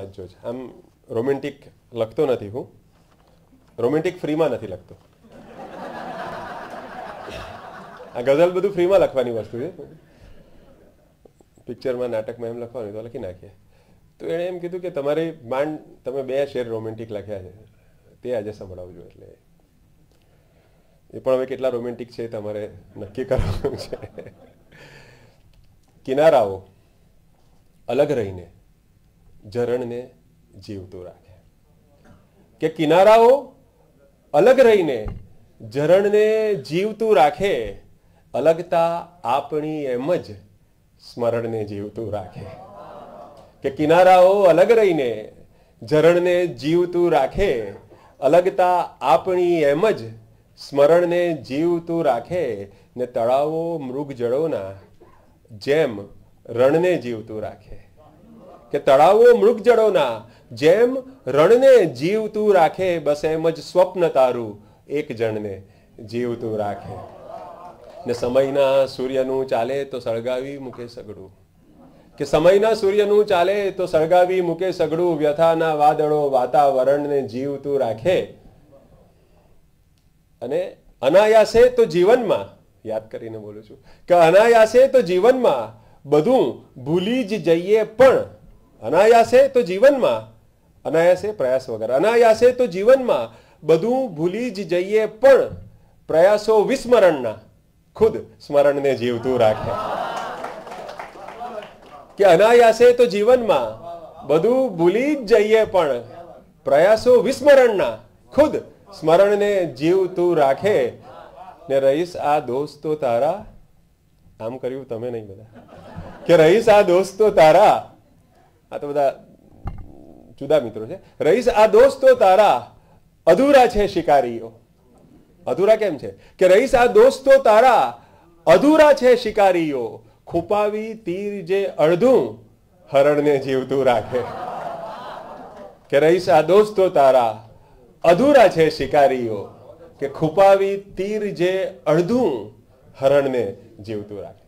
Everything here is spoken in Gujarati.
વાંચ્યો છે આમ રોમેન્ટિક લખતો નથી હું રોમેન્ટિક ફ્રીમાં નથી લખતો આ ગઝલ બધું ફ્રીમાં લખવાની વસ્તુ છે પિક્ચરમાં નાટકમાં એમ લખવાનું તો લખી નાખીએ તો એણે એમ કીધું કે તમારી માંડ તમે બે શેર રોમેન્ટિક લખ્યા છે તે આજે સંભળાવજો એટલે એ પણ હવે કેટલા રોમેન્ટિક છે તમારે નક્કી કરવાનું છે કિનારાઓ અલગ રહીને ઝરણને જીવતું રાખે કે કિનારાઓ અલગ રહીને ઝરણને જીવતું રાખે અલગતા આપણી એમ જ સ્મરણને જીવતું રાખે કે કિનારાઓ અલગ રહીને ઝરણને જીવતું રાખે અલગતા આપણી એમ જ સ્મરણને જીવતું રાખે ને તળાવો મૃગ જળોના જેમ રણને જીવતું રાખે કે તળાવો મૃગજળોના જેમ રણને જીવતું રાખે બસ એમ જ સ્વપ્ન તારું એક જણને જીવતું રાખે ને સમયના સૂર્યનું ચાલે તો સળગાવી મૂકે સગડું કે સમયના સૂર્યનું ચાલે તો સળગાવી મૂકે સગડું વ્યથાના વાદળો વાતાવરણને જીવતું રાખે અને અનાયાસે તો જીવનમાં યાદ કરીને બોલું છું કે અનાયાસે તો જીવનમાં બધું ભૂલી જ જઈએ પણ અનાયાસે તો જીવનમાં અનાયાસે પ્રયાસ વગર અનાયાસે તો જીવનમાં બધું ભૂલી જ જઈએ પણ પ્રયાસો વિસ્મરણના ખુદ સ્મરણને જીવતું રાખે કે અનાયાસે તો જીવનમાં બધું ભૂલી જ જઈએ પણ પ્રયાસો વિસ્મરણના ખુદ સ્મરણને જીવતું રાખે ને રહીશ આ દોસ્તો તારા આમ કર્યું તમે નહીં બધા કે રહીશ આ દોસ્તો તારા આ તો બધા જુદા મિત્રો છે રહીશ આ દોસ્તો તારા અધૂરા છે શિકારીઓ અધૂરા કેમ છે કે રહીશ આ દોસ્તો તારા અધૂરા છે શિકારીઓ ખુપાવી તીર જે અડધું હરણને જીવતું રાખે કે રહીશ આ દોસ્તો તારા અધૂરા છે શિકારીઓ કે ખુપાવી તીર જે અડધું હરણને જીવતું રાખે